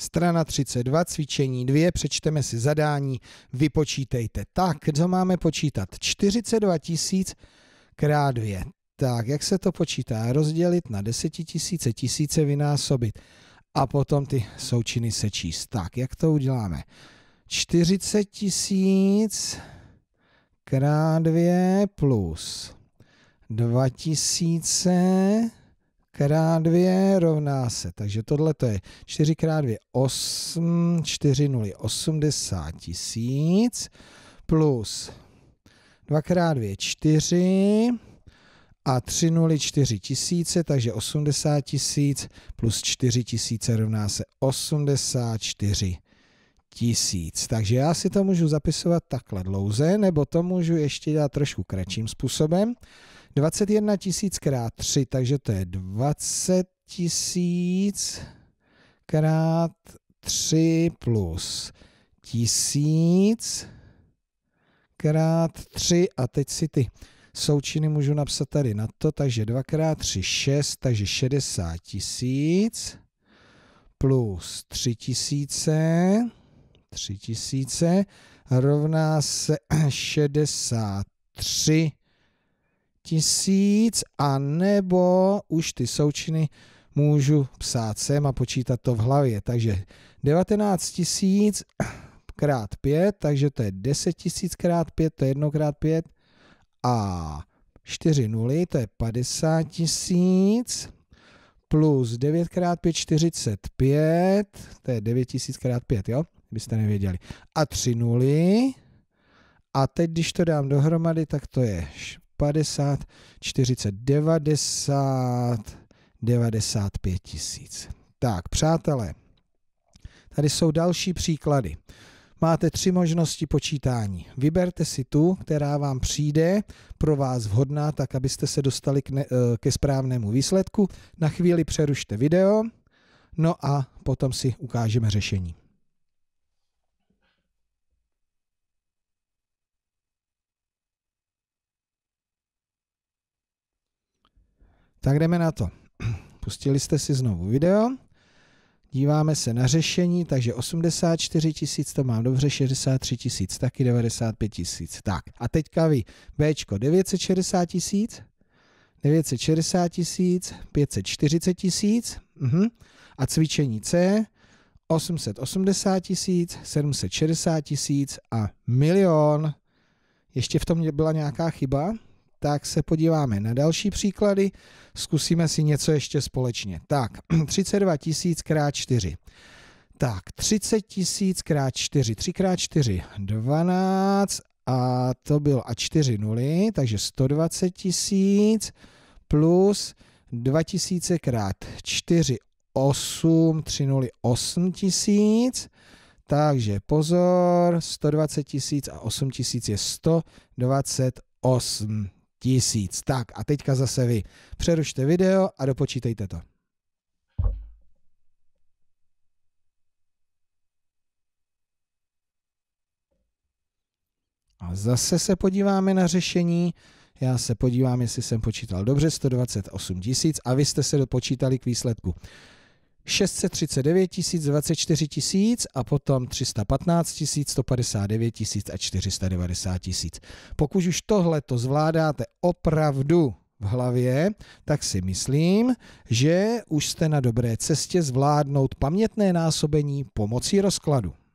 Strana 32, cvičení 2, přečteme si zadání, vypočítejte. Tak, co máme počítat? 42 tisíc krát 2. Tak, jak se to počítá? Rozdělit na 10 tisíce tisíce vynásobit a potom ty součiny sečíst. Tak, jak to uděláme? 40 tisíc krát 2 plus 2000 krát 2 rovná se, takže tohle to je 4 krát 2, 8, 4 nuly, 80 tisíc, plus 2 krát 2, 4 a 3 nuly 4 tisíce, takže 80 tisíc plus 4 tisíce rovná se 84 tisíc. Takže já si to můžu zapisovat takhle dlouze, nebo to můžu ještě dělat trošku kratším způsobem. 21 tisíc krát 3, takže to je 20 tisíc krát 3 plus tisíc krát 3 a teď si ty součiny můžu napsat tady na to, takže 2 krát 3, 6, takže 60 tisíc plus 3 tisíce, 3 tisíce rovná se 63 tisíc, a nebo už ty součiny můžu psát sem a počítat to v hlavě. Takže 19 tisíc krát 5, takže to je 10 tisíc krát 5, to je 1 krát 5 a 4 nuly, to je 50 tisíc plus 9 krát 5, 45, to je 9 tisíc krát 5, jo? Byste nevěděli. A 3 nuly, a teď, když to dám dohromady, tak to je 50, 40, 90, 95 tisíc. Tak, přátelé, tady jsou další příklady. Máte tři možnosti počítání. Vyberte si tu, která vám přijde, pro vás vhodná, tak abyste se dostali k ne, eh, ke správnému výsledku. Na chvíli přerušte video, no a potom si ukážeme řešení. Tak jdeme na to. Pustili jste si znovu video. Díváme se na řešení, takže 84 tisíc to mám dobře, 63 tisíc taky, 95 tisíc. Tak a teďka vy, B 960 tisíc, 960 tisíc, 540 tisíc uh-huh. a cvičení C 880 tisíc, 760 tisíc a milion. Ještě v tom byla nějaká chyba? tak se podíváme na další příklady, zkusíme si něco ještě společně. Tak, 32 tisíc krát 4. Tak, 30 tisíc krát 4, 3 krát 4, 12 a to byl a 4 nuly, takže 120 tisíc plus 2000 krát 4, 8, 3 nuly, 8 tisíc. Takže pozor, 120 tisíc a 8 tisíc je 128 tisíc. Tak a teďka zase vy. Přerušte video a dopočítejte to. A zase se podíváme na řešení. Já se podívám, jestli jsem počítal dobře, 128 tisíc a vy jste se dopočítali k výsledku 639 tisíc, 24 tisíc a potom 315 tisíc, 159 tisíc a 490 tisíc. Pokud už tohle to zvládáte opravdu v hlavě, tak si myslím, že už jste na dobré cestě zvládnout pamětné násobení pomocí rozkladu.